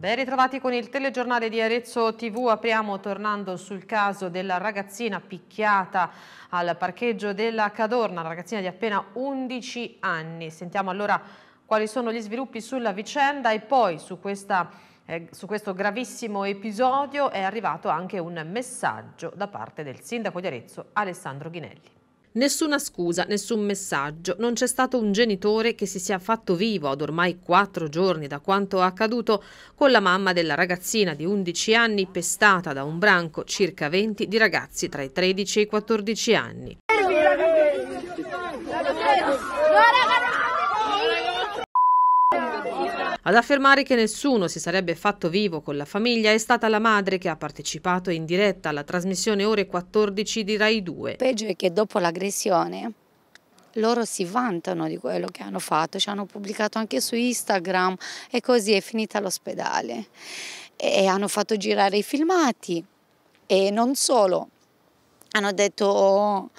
Ben ritrovati con il telegiornale di Arezzo TV, apriamo tornando sul caso della ragazzina picchiata al parcheggio della Cadorna, una ragazzina di appena 11 anni. Sentiamo allora quali sono gli sviluppi sulla vicenda e poi su, questa, eh, su questo gravissimo episodio è arrivato anche un messaggio da parte del sindaco di Arezzo Alessandro Ghinelli. Nessuna scusa, nessun messaggio, non c'è stato un genitore che si sia fatto vivo ad ormai quattro giorni da quanto accaduto con la mamma della ragazzina di 11 anni pestata da un branco circa 20 di ragazzi tra i 13 e i 14 anni. Ad affermare che nessuno si sarebbe fatto vivo con la famiglia è stata la madre che ha partecipato in diretta alla trasmissione ore 14 di Rai 2. Peggio è che dopo l'aggressione loro si vantano di quello che hanno fatto, ci hanno pubblicato anche su Instagram e così è finita l'ospedale. E hanno fatto girare i filmati e non solo, hanno detto... Oh,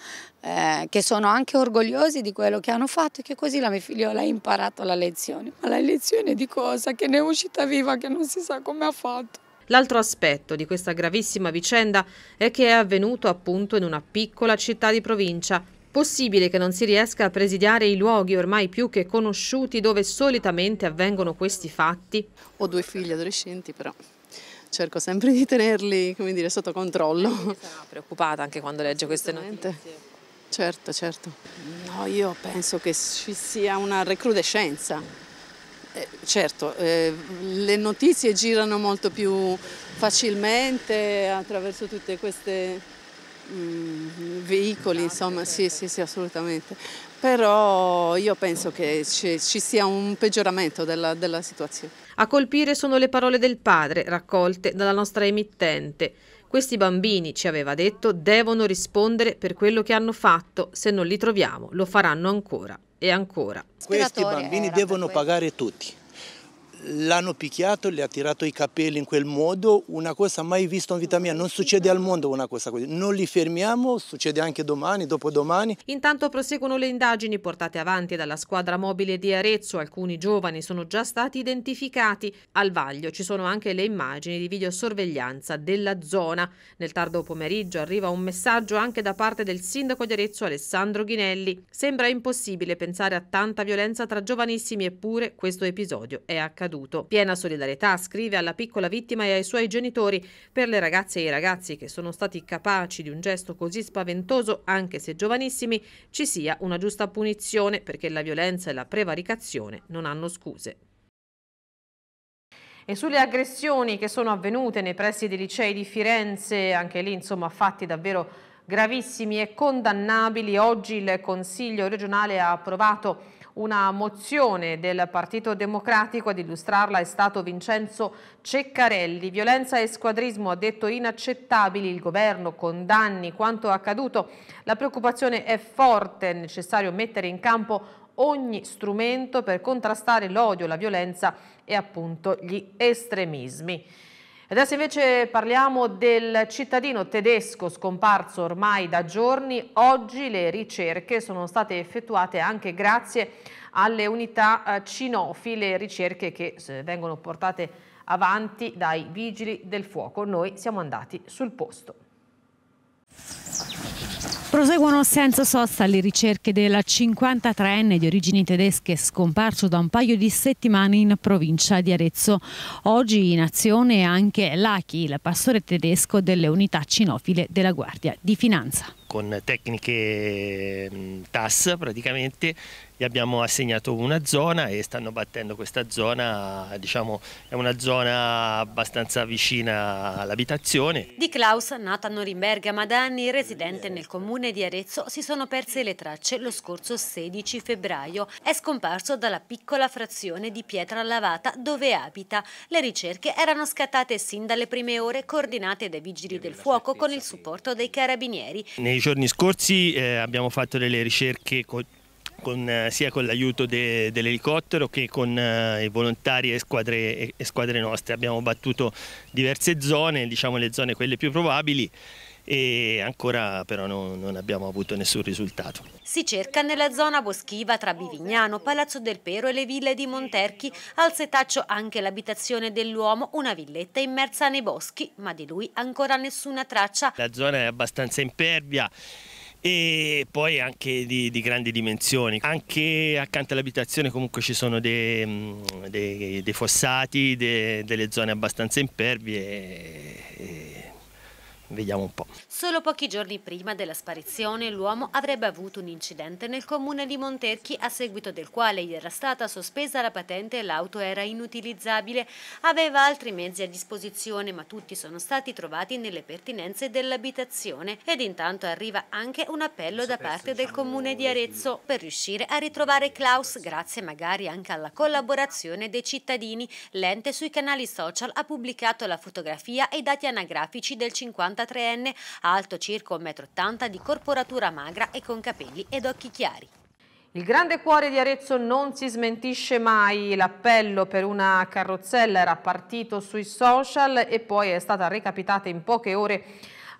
eh, che sono anche orgogliosi di quello che hanno fatto e che così la mia figliola ha imparato la lezione. Ma la lezione di cosa? Che ne è uscita viva, che non si sa come ha fatto. L'altro aspetto di questa gravissima vicenda è che è avvenuto appunto in una piccola città di provincia, Possibile che non si riesca a presidiare i luoghi ormai più che conosciuti dove solitamente avvengono questi fatti? Ho due figli adolescenti però cerco sempre di tenerli dire, sotto controllo. Sarà preoccupata anche quando legge queste notizie. Certo, certo. No, io penso che ci sia una recrudescenza. Eh, certo, eh, le notizie girano molto più facilmente attraverso tutti questi mm, veicoli, esatto, insomma, sì, certo. sì, sì, assolutamente. Però io penso che ci, ci sia un peggioramento della, della situazione. A colpire sono le parole del padre, raccolte dalla nostra emittente. Questi bambini, ci aveva detto, devono rispondere per quello che hanno fatto. Se non li troviamo, lo faranno ancora e ancora. Questi bambini devono pagare tutti l'hanno picchiato, le ha tirato i capelli in quel modo, una cosa mai vista in vita mia, non succede al mondo una cosa così, non li fermiamo, succede anche domani, dopodomani. Intanto proseguono le indagini portate avanti dalla squadra mobile di Arezzo, alcuni giovani sono già stati identificati, al vaglio ci sono anche le immagini di videosorveglianza della zona. Nel tardo pomeriggio arriva un messaggio anche da parte del sindaco di Arezzo Alessandro Ghinelli, sembra impossibile pensare a tanta violenza tra giovanissimi eppure questo episodio è accaduto accaduto. Piena solidarietà scrive alla piccola vittima e ai suoi genitori per le ragazze e i ragazzi che sono stati capaci di un gesto così spaventoso, anche se giovanissimi, ci sia una giusta punizione perché la violenza e la prevaricazione non hanno scuse. E sulle aggressioni che sono avvenute nei pressi dei licei di Firenze, anche lì insomma fatti davvero gravissimi e condannabili, oggi il Consiglio regionale ha approvato una mozione del Partito Democratico, ad illustrarla è stato Vincenzo Ceccarelli. Violenza e squadrismo ha detto inaccettabili, il governo condanni quanto accaduto, la preoccupazione è forte, è necessario mettere in campo ogni strumento per contrastare l'odio, la violenza e appunto gli estremismi. Adesso invece parliamo del cittadino tedesco scomparso ormai da giorni. Oggi le ricerche sono state effettuate anche grazie alle unità eh, cinofile, ricerche che eh, vengono portate avanti dai vigili del fuoco. Noi siamo andati sul posto. Proseguono senza sosta le ricerche della 53enne di origini tedesche scomparso da un paio di settimane in provincia di Arezzo. Oggi in azione anche Lachi, il pastore tedesco delle unità cinofile della Guardia di Finanza con tecniche mm, TAS praticamente, gli abbiamo assegnato una zona e stanno battendo questa zona, diciamo è una zona abbastanza vicina all'abitazione. Di Klaus, nato a Norimberga ma da anni residente nel comune di Arezzo, si sono perse le tracce lo scorso 16 febbraio. È scomparso dalla piccola frazione di Pietra Lavata dove abita. Le ricerche erano scattate sin dalle prime ore coordinate dai vigili del fuoco con il supporto dei carabinieri. Nei nei giorni scorsi eh, abbiamo fatto delle ricerche con, con, eh, sia con l'aiuto de, dell'elicottero che con eh, i volontari e squadre, e, e squadre nostre. Abbiamo battuto diverse zone, diciamo le zone quelle più probabili e ancora però no, non abbiamo avuto nessun risultato. Si cerca nella zona boschiva tra Bivignano, Palazzo del Pero e le ville di Monterchi, al setaccio anche l'abitazione dell'uomo, una villetta immersa nei boschi, ma di lui ancora nessuna traccia. La zona è abbastanza impervia e poi anche di, di, grandi dimensioni. Anche accanto all'abitazione comunque ci sono dei, mm, dei, dei fossati, dei, delle zone abbastanza impervie. E, e Vediamo un po'. Solo pochi giorni prima della sparizione l'uomo avrebbe avuto un incidente nel comune di Monterchi a seguito del quale gli era stata sospesa la patente e l'auto era inutilizzabile. Aveva altri mezzi a disposizione ma tutti sono stati trovati nelle pertinenze dell'abitazione ed intanto arriva anche un appello da parte del comune di Arezzo per riuscire a ritrovare Klaus grazie magari anche alla collaborazione dei cittadini. L'ente sui canali social ha pubblicato la fotografia e i dati anagrafici del 50 43enne, alto circa 1,80 m, di corporatura magra e con capelli ed occhi chiari. Il grande cuore di Arezzo non si smentisce mai, l'appello per una carrozzella era partito sui social e poi è stata recapitata in poche ore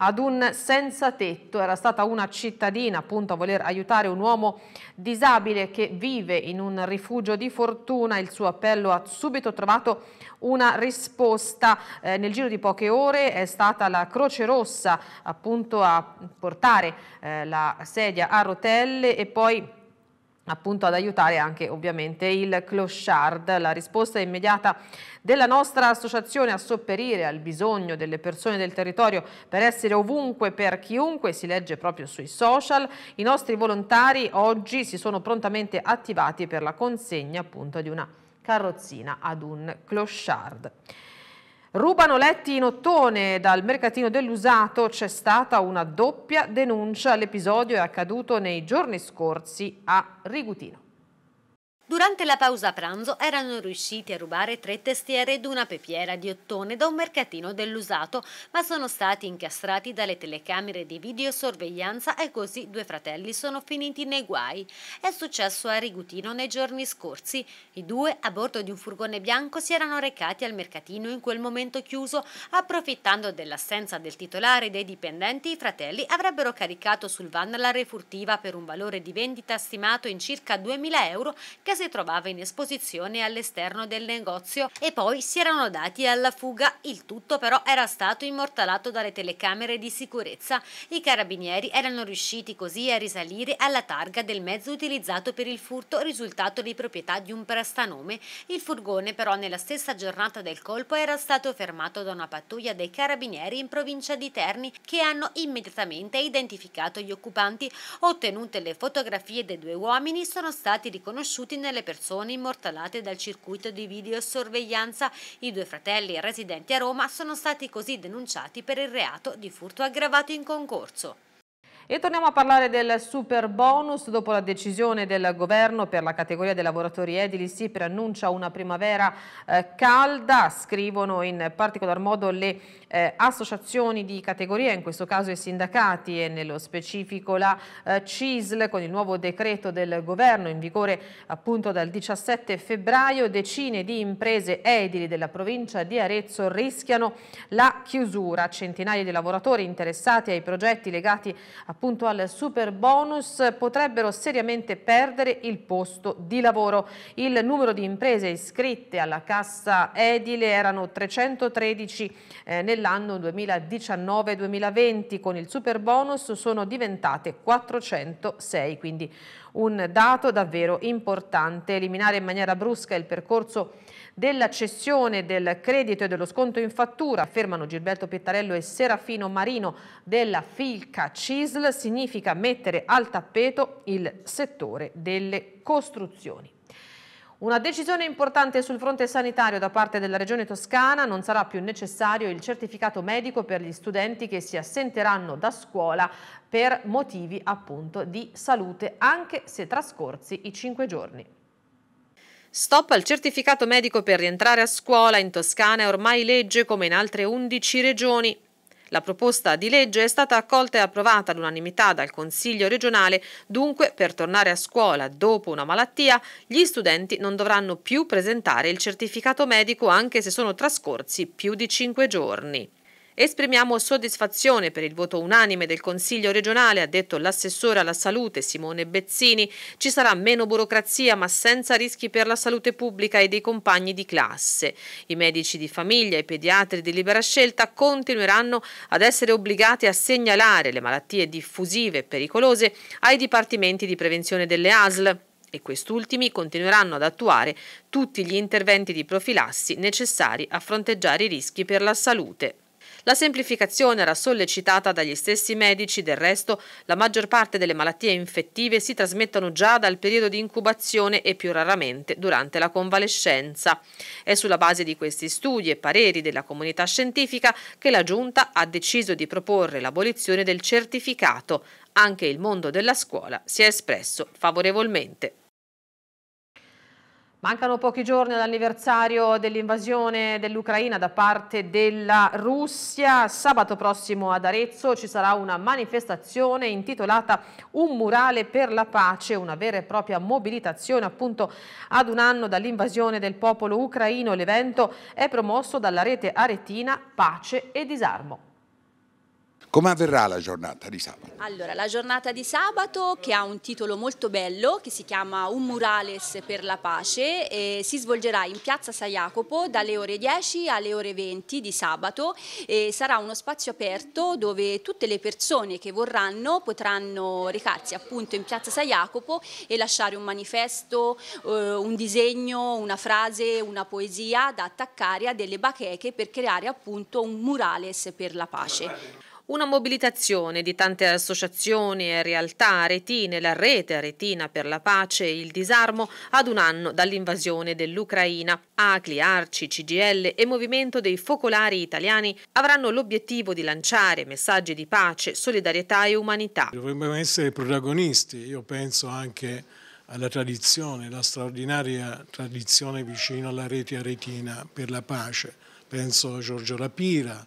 ad un senza tetto. Era stata una cittadina appunto a voler aiutare un uomo disabile che vive in un rifugio di fortuna. Il suo appello ha subito trovato una risposta. Eh, nel giro di poche ore è stata la Croce Rossa appunto a portare eh, la sedia a rotelle e poi appunto ad aiutare anche ovviamente il clochard. La risposta immediata della nostra associazione a sopperire al bisogno delle persone del territorio per essere ovunque per chiunque si legge proprio sui social. I nostri volontari oggi si sono prontamente attivati per la consegna appunto di una carrozzina ad un clochard. Rubano letti in ottone dal mercatino dell'usato, c'è stata una doppia denuncia. L'episodio è accaduto nei giorni scorsi a Rigutino. Durante la pausa pranzo erano riusciti a rubare tre testiere ed una pepiera di ottone da un mercatino dell'usato, ma sono stati incastrati dalle telecamere di videosorveglianza e così due fratelli sono finiti nei guai. È successo a Rigutino nei giorni scorsi. I due, a bordo di un furgone bianco, si erano recati al mercatino in quel momento chiuso. Approfittando dell'assenza del titolare e dei dipendenti, i fratelli avrebbero caricato sul van la refurtiva per un valore di vendita stimato in circa 2.000 euro che si trovava in esposizione all'esterno del negozio e poi si erano dati alla fuga. Il tutto però era stato immortalato dalle telecamere di sicurezza. I carabinieri erano riusciti così a risalire alla targa del mezzo utilizzato per il furto risultato di proprietà di un prestanome. Il furgone però nella stessa giornata del colpo era stato fermato da una pattuglia dei carabinieri in provincia di Terni che hanno immediatamente identificato gli occupanti. Ottenute le fotografie dei due uomini sono stati riconosciuti nel nelle persone immortalate dal circuito di videosorveglianza. I due fratelli residenti a Roma sono stati così denunciati per il reato di furto aggravato in concorso. E torniamo a parlare del super bonus dopo la decisione del governo per la categoria dei lavoratori edili. si preannuncia una primavera eh, calda, scrivono in particolar modo le eh, associazioni di categoria, in questo caso i sindacati e nello specifico la eh, CISL con il nuovo decreto del governo in vigore appunto dal 17 febbraio decine di imprese edili della provincia di Arezzo rischiano la chiusura. Centinaia di lavoratori interessati ai progetti legati a appunto al super bonus potrebbero seriamente perdere il posto di lavoro. Il numero di imprese iscritte alla cassa edile erano 313 eh, nell'anno 2019-2020, con il super bonus sono diventate 406, quindi un dato davvero importante. Eliminare in maniera brusca il percorso della cessione del credito e dello sconto in fattura, affermano Gilberto Pettarello e Serafino Marino della Filca CISL, significa mettere al tappeto il settore delle costruzioni. Una decisione importante sul fronte sanitario da parte della Regione Toscana non sarà più necessario il certificato medico per gli studenti che si assenteranno da scuola per motivi appunto di salute, anche se trascorsi i cinque giorni. Stop al certificato medico per rientrare a scuola in Toscana è ormai legge come in altre 11 regioni. La proposta di legge è stata accolta e approvata all'unanimità dal Consiglio regionale, dunque per tornare a scuola dopo una malattia gli studenti non dovranno più presentare il certificato medico anche se sono trascorsi più di 5 giorni. Esprimiamo soddisfazione per il voto unanime del Consiglio regionale, ha detto l'assessore alla salute Simone Bezzini. Ci sarà meno burocrazia ma senza rischi per la salute pubblica e dei compagni di classe. I medici di famiglia e i pediatri di libera scelta continueranno ad essere obbligati a segnalare le malattie diffusive e pericolose ai dipartimenti di prevenzione delle ASL e quest'ultimi continueranno ad attuare tutti gli interventi di profilassi necessari a fronteggiare i rischi per la salute. La semplificazione era sollecitata dagli stessi medici, del resto la maggior parte delle malattie infettive si trasmettono già dal periodo di incubazione e più raramente durante la convalescenza. È sulla base di questi studi e pareri della comunità scientifica che la Giunta ha deciso di proporre l'abolizione del certificato. Anche il mondo della scuola si è espresso favorevolmente. Mancano pochi giorni all'anniversario dell'invasione dell'Ucraina da parte della Russia. Sabato prossimo ad Arezzo ci sarà una manifestazione intitolata Un murale per la pace, una vera e propria mobilitazione appunto ad un anno dall'invasione del popolo ucraino. L'evento è promosso dalla rete aretina Pace e Disarmo. Come avverrà la giornata di sabato? Allora, la giornata di sabato che ha un titolo molto bello che si chiama Un murales per la pace eh, si svolgerà in piazza San Jacopo dalle ore 10 alle ore 20 di sabato e sarà uno spazio aperto dove tutte le persone che vorranno potranno recarsi appunto in piazza San Jacopo e lasciare un manifesto, eh, un disegno, una frase, una poesia da attaccare a delle bacheche per creare appunto un murales per la pace. Una mobilitazione di tante associazioni e realtà aretine, la rete aretina per la pace e il disarmo ad un anno dall'invasione dell'Ucraina. ACLI, ARCI, CGL e Movimento dei Focolari Italiani avranno l'obiettivo di lanciare messaggi di pace, solidarietà e umanità. Dovremmo essere protagonisti, io penso anche alla tradizione, la straordinaria tradizione vicino alla rete aretina per la pace. Penso a Giorgio Rapira,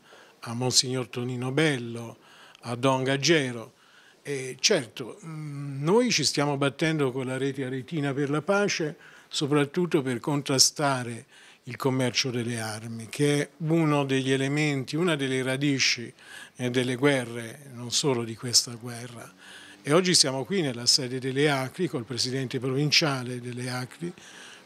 a Monsignor Tonino Bello, a Don Gaggero. E certo, mm, noi ci stiamo battendo con la rete aretina per la pace, soprattutto per contrastare il commercio delle armi, che è uno degli elementi, una delle radici delle guerre, non solo di questa guerra. E oggi siamo qui nella sede delle Acri, col presidente provinciale delle Acri,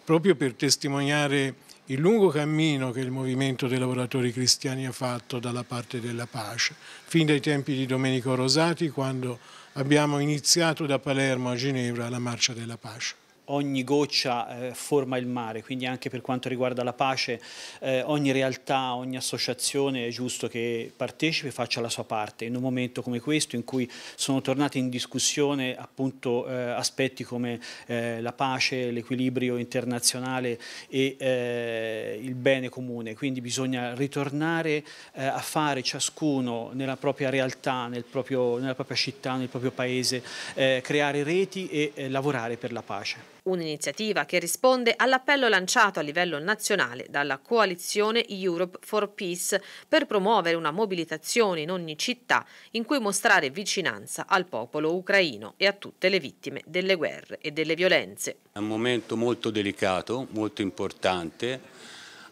proprio per testimoniare il lungo cammino che il movimento dei lavoratori cristiani ha fatto dalla parte della pace, fin dai tempi di Domenico Rosati quando abbiamo iniziato da Palermo a Ginevra la marcia della pace ogni goccia eh, forma il mare, quindi anche per quanto riguarda la pace eh, ogni realtà, ogni associazione è giusto che partecipe e faccia la sua parte. In un momento come questo in cui sono tornati in discussione appunto eh, aspetti come eh, la pace, l'equilibrio internazionale e eh, il bene comune, quindi bisogna ritornare eh, a fare ciascuno nella propria realtà, nel proprio, nella propria città, nel proprio paese, creare reti e lavorare per la pace un'iniziativa che risponde all'appello lanciato a livello nazionale dalla coalizione Europe for Peace per promuovere una mobilitazione in ogni città in cui mostrare vicinanza al popolo ucraino e a tutte le vittime delle guerre e delle violenze. È un momento molto delicato, molto importante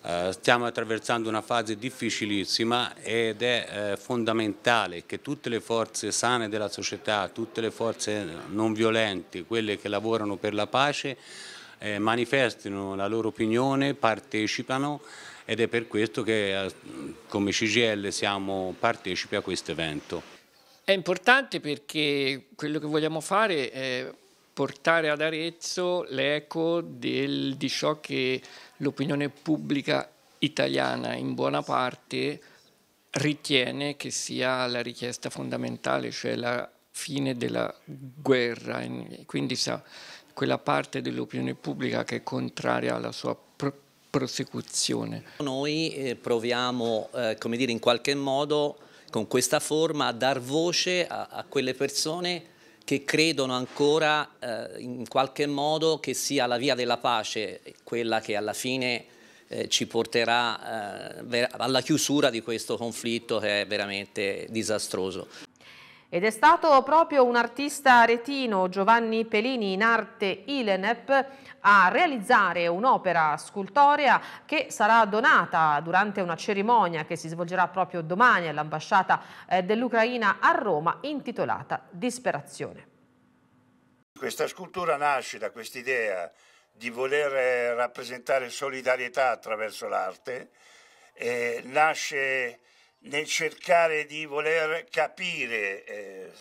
eh, stiamo attraversando una fase difficilissima ed è eh, fondamentale che tutte le forze sane della società, tutte le forze non violente, quelle che lavorano per la pace, eh, manifestino la loro opinione, partecipano ed è per questo che come CGL siamo partecipi a questo evento. È importante perché quello che vogliamo fare è portare ad Arezzo l'eco del, di ciò che l'opinione pubblica italiana in buona parte ritiene che sia la richiesta fondamentale, cioè la fine della guerra, quindi sa, quella parte dell'opinione pubblica che è contraria alla sua pro prosecuzione. Noi eh, proviamo, eh, come dire, in qualche modo con questa forma a dar voce a, a quelle persone che credono ancora eh, in qualche modo che sia la via della pace quella che alla fine eh, ci porterà eh, alla chiusura di questo conflitto che è veramente disastroso. Ed è stato proprio un artista retino, Giovanni Pelini, in arte Ilenep, a realizzare un'opera scultorea che sarà donata durante una cerimonia che si svolgerà proprio domani all'ambasciata eh, dell'Ucraina a Roma, intitolata Disperazione. Questa scultura nasce da quest'idea di voler eh, rappresentare solidarietà attraverso l'arte, eh, nasce nel cercare di voler capire, eh,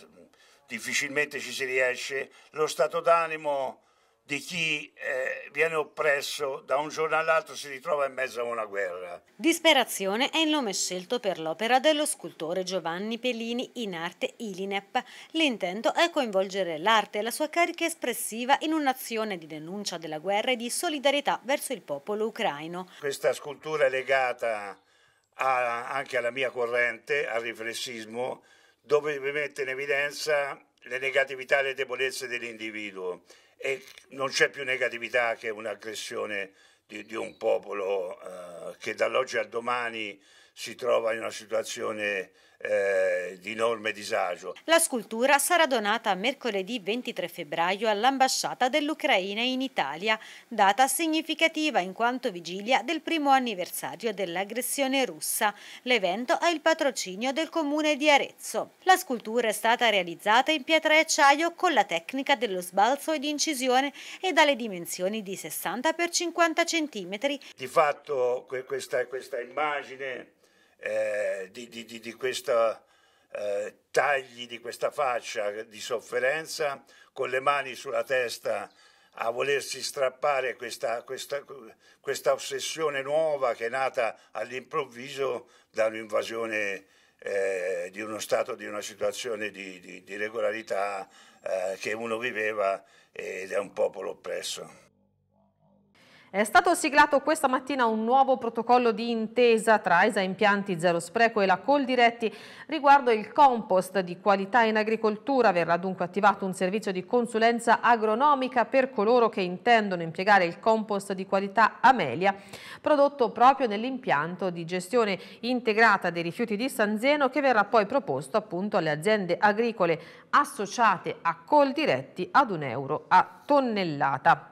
difficilmente ci si riesce, lo stato d'animo di chi eh, viene oppresso da un giorno all'altro si ritrova in mezzo a una guerra. Disperazione è il nome scelto per l'opera dello scultore Giovanni Pelini in arte Ilinep. L'intento è coinvolgere l'arte e la sua carica espressiva in un'azione di denuncia della guerra e di solidarietà verso il popolo ucraino. Questa scultura è legata a, anche alla mia corrente, al riflessismo, dove mette in evidenza le negatività e le debolezze dell'individuo e non c'è più negatività che un'aggressione di, di, un popolo eh, che dall'oggi al domani si trova in una situazione eh, di enorme disagio. La scultura sarà donata mercoledì 23 febbraio all'ambasciata dell'Ucraina in Italia, data significativa in quanto vigilia del primo anniversario dell'aggressione russa. L'evento ha il patrocinio del comune di Arezzo. La scultura è stata realizzata in pietra e acciaio con la tecnica dello sbalzo ed incisione e dalle dimensioni di 60 x 50 cm. Di fatto questa, questa immagine eh, di, di, di, di questa, eh, tagli di questa faccia di sofferenza, con le mani sulla testa a volersi strappare questa, questa, questa ossessione nuova che è nata all'improvviso dall'invasione eh, di uno stato, di una situazione di, di, di regolarità eh, che uno viveva ed è un popolo oppresso. È stato siglato questa mattina un nuovo protocollo di intesa tra ESA Impianti Zero Spreco e la Coldiretti riguardo il compost di qualità in agricoltura. Verrà dunque attivato un servizio di consulenza agronomica per coloro che intendono impiegare il compost di qualità Amelia prodotto proprio nell'impianto di gestione integrata dei rifiuti di San Zeno che verrà poi proposto appunto alle aziende agricole associate a Coldiretti ad un euro a tonnellata.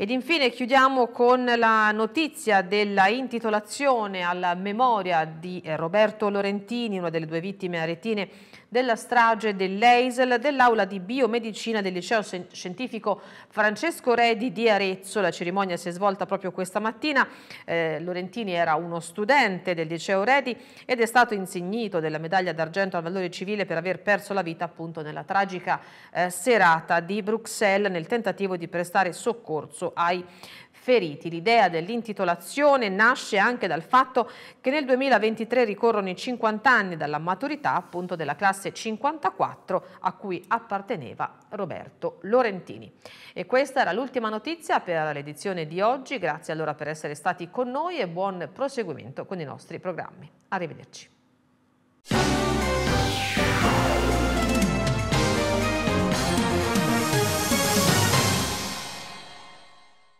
Ed infine chiudiamo con la notizia della intitolazione alla memoria di eh, Roberto Lorentini, una delle due vittime aretine della strage dell'EISEL, dell'aula di biomedicina del liceo scientifico Francesco Redi di Arezzo. La cerimonia si è svolta proprio questa mattina. Eh, Lorentini era uno studente del liceo Redi ed è stato insignito della medaglia d'argento al valore civile per aver perso la vita appunto nella tragica eh, serata di Bruxelles nel tentativo di prestare soccorso ai feriti. L'idea dell'intitolazione nasce anche dal fatto che nel 2023 ricorrono i 50 anni dalla maturità appunto della classe 54 a cui apparteneva Roberto Lorentini. E questa era l'ultima notizia per l'edizione di oggi, grazie allora per essere stati con noi e buon proseguimento con i nostri programmi. Arrivederci.